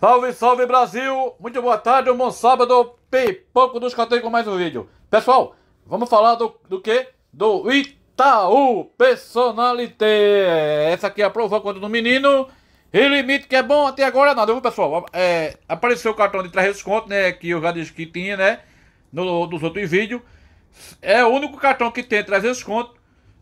Salve, salve Brasil! Muito boa tarde, um bom sábado, Pipoco dos Canteiros com mais um vídeo. Pessoal, vamos falar do, do que? Do Itaú Personalité. Essa aqui aprovou é a conta do menino. E limite que é bom até agora é nada, viu pessoal? É, apareceu o cartão de 3 desconto, né? Que eu já disse que tinha, né? No, nos outros vídeos. É o único cartão que tem 3 desconto.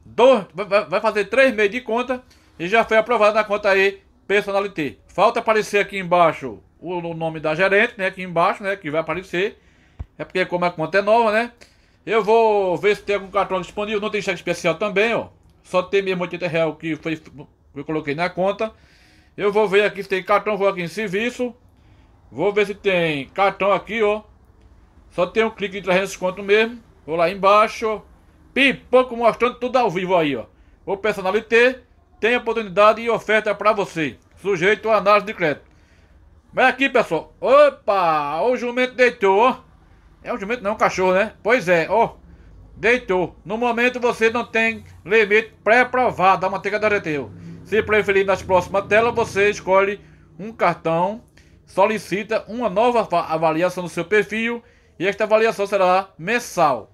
Dois, vai fazer 3 meses de conta. E já foi aprovado na conta aí Personalité. Falta aparecer aqui embaixo o, o nome da gerente, né? Aqui embaixo, né? Que vai aparecer. É porque como a conta é nova, né? Eu vou ver se tem algum cartão disponível. Não tem cheque especial também, ó. Só tem mesmo 80 real que foi, eu coloquei na conta. Eu vou ver aqui se tem cartão. Vou aqui em serviço. Vou ver se tem cartão aqui, ó. Só tem um clique de 300 conto mesmo. Vou lá embaixo. Pipoco mostrando tudo ao vivo aí, ó. Vou personalité tem oportunidade e oferta para você, sujeito a análise de crédito. Mas aqui, pessoal, opa, o jumento deitou, É um jumento não, um cachorro, né? Pois é, ó, deitou. No momento você não tem limite pré-aprovado da manteiga da Areteu. Se preferir, nas próximas telas você escolhe um cartão, solicita uma nova avaliação do seu perfil e esta avaliação será mensal.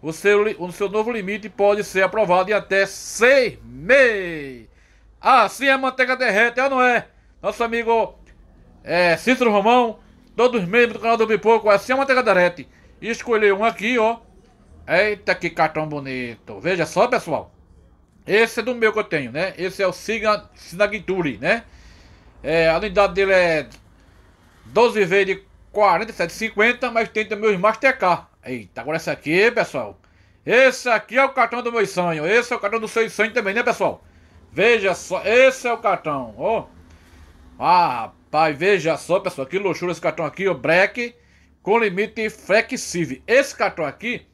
O seu, o seu novo limite pode ser aprovado em até seis meses. Ah, sim, a manteiga derrete, é ou não é? Nosso amigo é, Cícero Romão, todos os membros do canal do Pipoco, assim a manteiga derrete. Escolheu um aqui, ó. Eita, que cartão bonito. Veja só, pessoal. Esse é do meu que eu tenho, né? Esse é o Sinagituri, né? É, a unidade dele é 12 vezes de 47,50, mas tem também os Mastercard. Eita, agora esse aqui, pessoal. Esse aqui é o cartão do meu sonho. Esse é o cartão do seu sonho também, né, pessoal? Veja só, esse é o cartão, ó. Oh. Ah, rapaz, veja só, pessoal, que luxura esse cartão aqui, o break com limite flexível. Esse cartão aqui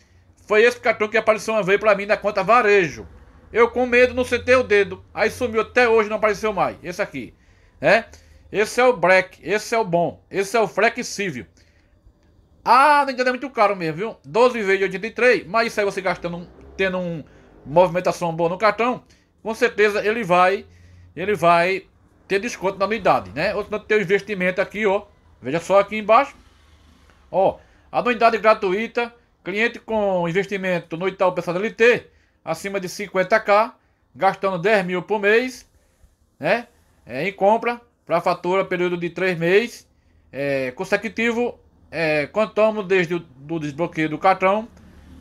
foi esse cartão que apareceu uma vez para mim na conta varejo. Eu com medo não sentei o dedo, aí sumiu até hoje, não apareceu mais. Esse aqui, né? Esse é o break, esse é o bom, esse é o flexível. Ah, ainda é muito caro mesmo, viu? 12 vezes 83, mas isso aí você gastando, tendo um movimentação boa no cartão, com certeza ele vai, ele vai ter desconto na anuidade, né? Ou senão tem o investimento aqui, ó. Veja só aqui embaixo. Ó, anuidade gratuita, cliente com investimento no Itaú Pessoal LT, acima de 50k, gastando 10 mil por mês, né? É, em compra, para fatura, período de 3 meses, é, consecutivo, é, contamos desde o do desbloqueio do cartão,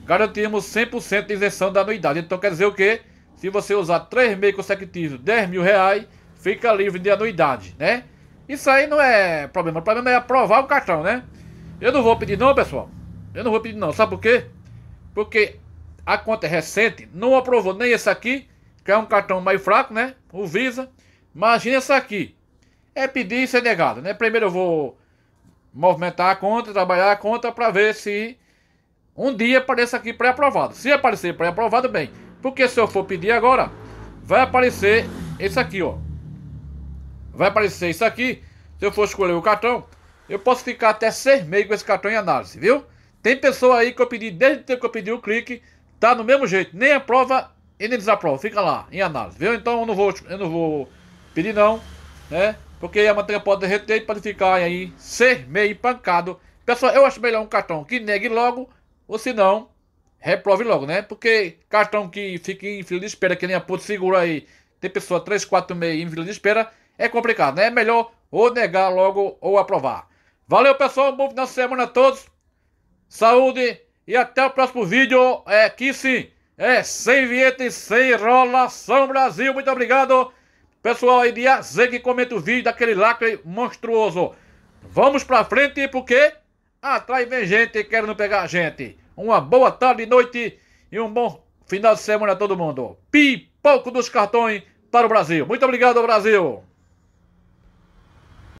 garantimos 100% de isenção da anuidade. Então quer dizer o quê? Se você usar três meses consecutivos, 10 mil reais, fica livre de anuidade, né? Isso aí não é problema. O problema é aprovar o cartão, né? Eu não vou pedir não, pessoal. Eu não vou pedir não. Sabe por quê? Porque a conta é recente, não aprovou nem esse aqui, que é um cartão mais fraco, né? O Visa. Imagina esse aqui. É pedir e ser negado, né? Primeiro eu vou movimentar a conta, trabalhar a conta para ver se um dia aparece aqui pré-aprovado. Se aparecer pré-aprovado, bem. Porque se eu for pedir agora, vai aparecer esse aqui, ó. Vai aparecer isso aqui. Se eu for escolher o cartão, eu posso ficar até seis meses com esse cartão em análise, viu? Tem pessoa aí que eu pedi, desde que eu pedi o clique, tá do mesmo jeito. Nem aprova e nem desaprova. Fica lá, em análise, viu? Então eu não vou, eu não vou pedir não, né? Porque a matéria pode derreter e pode ficar aí ser meio pancado. Pessoal, eu acho melhor um cartão que negue logo, ou se não, reprove logo, né? Porque cartão que fica em fila de espera, que nem a Porto Segura aí, tem pessoa 3, 4, meio em fila de espera, é complicado, né? É melhor ou negar logo ou aprovar. Valeu, pessoal. Um bom final de semana a todos. Saúde e até o próximo vídeo. É que sim, é sem vinheta e sem enrolação, Brasil. Muito obrigado. Pessoal aí de AZ que comenta o vídeo daquele lacre monstruoso. Vamos pra frente porque atrás vem gente querendo pegar a gente. Uma boa tarde e noite e um bom final de semana a todo mundo. Pipoco dos cartões para o Brasil. Muito obrigado, Brasil!